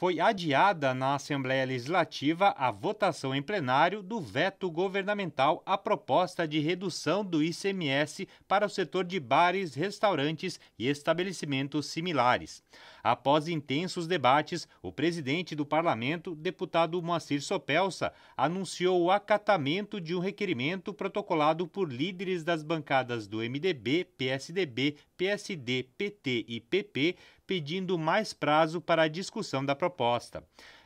foi adiada na Assembleia Legislativa a votação em plenário do veto governamental à proposta de redução do ICMS para o setor de bares, restaurantes e estabelecimentos similares. Após intensos debates, o presidente do parlamento, deputado Moacir Sopelsa, anunciou o acatamento de um requerimento protocolado por líderes das bancadas do MDB, PSDB, PSD, PT e PP pedindo mais prazo para a discussão da proposta.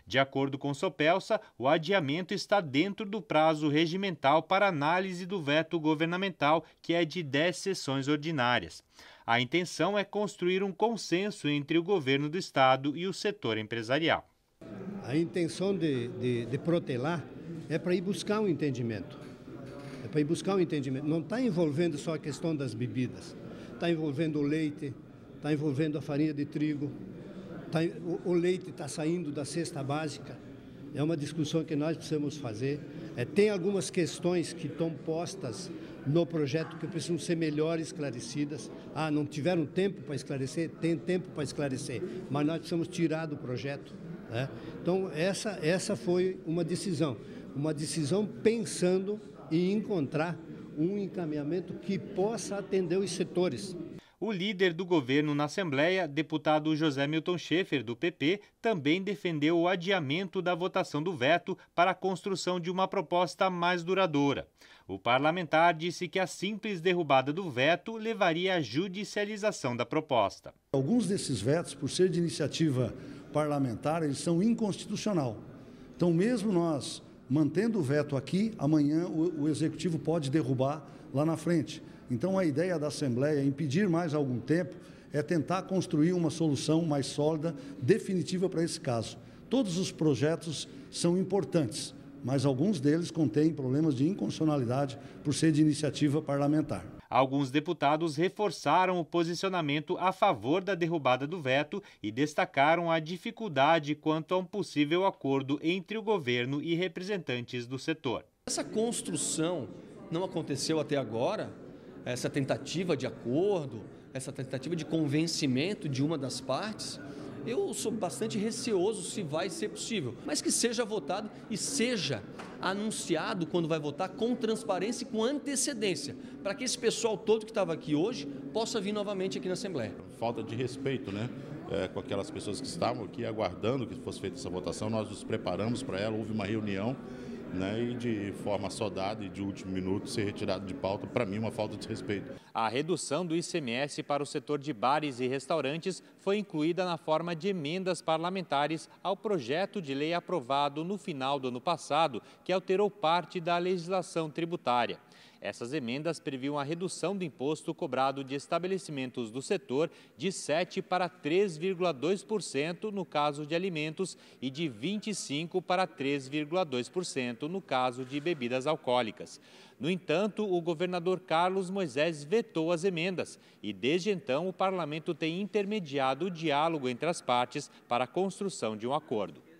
De acordo com Sopelsa, o adiamento está dentro do prazo regimental para análise do veto governamental, que é de 10 sessões ordinárias. A intenção é construir um consenso entre o governo do estado e o setor empresarial. A intenção de, de, de protelar é para ir buscar um entendimento. É para ir buscar um entendimento. Não está envolvendo só a questão das bebidas, está envolvendo o leite, está envolvendo a farinha de trigo, tá, o, o leite está saindo da cesta básica. É uma discussão que nós precisamos fazer. É, tem algumas questões que estão postas no projeto que precisam ser melhor esclarecidas. Ah, não tiveram tempo para esclarecer? Tem tempo para esclarecer, mas nós precisamos tirar do projeto. Né? Então, essa, essa foi uma decisão. Uma decisão pensando em encontrar um encaminhamento que possa atender os setores. O líder do governo na Assembleia, deputado José Milton Schaefer, do PP, também defendeu o adiamento da votação do veto para a construção de uma proposta mais duradoura. O parlamentar disse que a simples derrubada do veto levaria à judicialização da proposta. Alguns desses vetos, por ser de iniciativa parlamentar, eles são inconstitucional. Então, mesmo nós mantendo o veto aqui, amanhã o, o executivo pode derrubar lá na frente. Então, a ideia da Assembleia é impedir mais algum tempo é tentar construir uma solução mais sólida, definitiva para esse caso. Todos os projetos são importantes, mas alguns deles contêm problemas de inconstitucionalidade por ser de iniciativa parlamentar. Alguns deputados reforçaram o posicionamento a favor da derrubada do veto e destacaram a dificuldade quanto a um possível acordo entre o governo e representantes do setor. Essa construção não aconteceu até agora, essa tentativa de acordo, essa tentativa de convencimento de uma das partes. Eu sou bastante receoso se vai ser possível, mas que seja votado e seja anunciado quando vai votar com transparência e com antecedência, para que esse pessoal todo que estava aqui hoje possa vir novamente aqui na Assembleia. Falta de respeito, né? É, com aquelas pessoas que estavam aqui aguardando que fosse feita essa votação, nós nos preparamos para ela, houve uma reunião né, e de forma soldada e de último minuto ser retirado de pauta, para mim, uma falta de respeito. A redução do ICMS para o setor de bares e restaurantes foi incluída na forma de emendas parlamentares ao projeto de lei aprovado no final do ano passado, que alterou parte da legislação tributária. Essas emendas previam a redução do imposto cobrado de estabelecimentos do setor de 7% para 3,2% no caso de alimentos e de 25% para 3,2% no caso de bebidas alcoólicas. No entanto, o governador Carlos Moisés vetou as emendas e, desde então, o parlamento tem intermediado o diálogo entre as partes para a construção de um acordo.